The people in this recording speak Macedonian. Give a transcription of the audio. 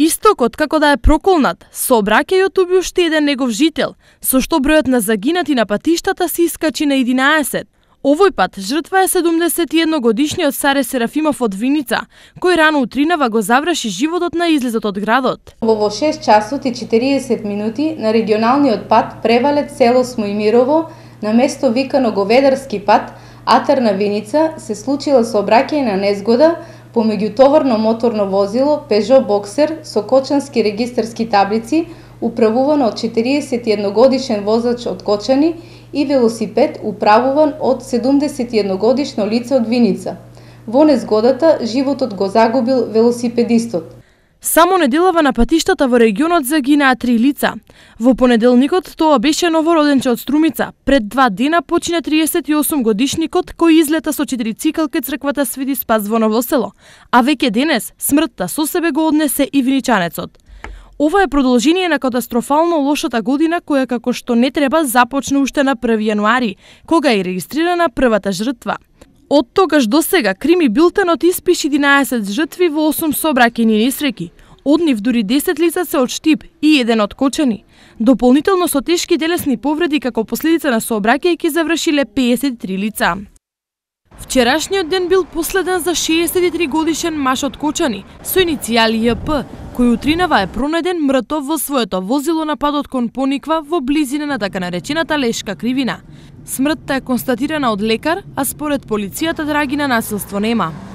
Истокот, како да е проколнат, сообраќајот уби уште еден негов жител, со што бројот на загинати на патиштата се искачи на 11. Овој пат жртва е 71 годишниот Саре Серафимов од Виница, кој рано утринава го заврши животот на излезот од градот. Во 6 часот и 40 минути на регионалниот пат превалет село Смоимирово на место викано Говедарски пат, Атер на Виница се случила сообраќајна незгода помеѓу товарно моторно возило Peugeot Boxer со кочански регистарски таблици, управувано од 41 годишен возач од Кочани и велосипед управуван од 71 годишно лице од Виница. Во незгодата животот го загубил велосипедистот. Само неделава на патиштата во регионот загинаа три лица. Во понеделникот тоа беше новороденче од Струмица. Пред два дена почина 38 годишникот кој излета со цикл кај црквата Свети Спас во село. а веќе денес смртта со себе го однесе и виничанецот. Ова е продолжение на катастрофално лошата година која како што не треба започна уште на 1 јануари, кога е регистрирана првата жртва – Од тогаш до сега Крими Билтенот испиш 11 жртви во 8 собраќени несреќи. Од нив дури 10 лица се од штип и еден од кочени. Дополнително со тешки телесни повреди како последица на сообраќај завршиле 53 лица. Вчерашниот ден бил последен за 63 годишен маш од Кочани, со иницијали ЈП, кој утринава е пронеден мртов во своето возило на падот кон Пониква во близина на така наречената Лешка кривина. Смртта е констатирана од лекар, а според полицијата драги на насилство нема.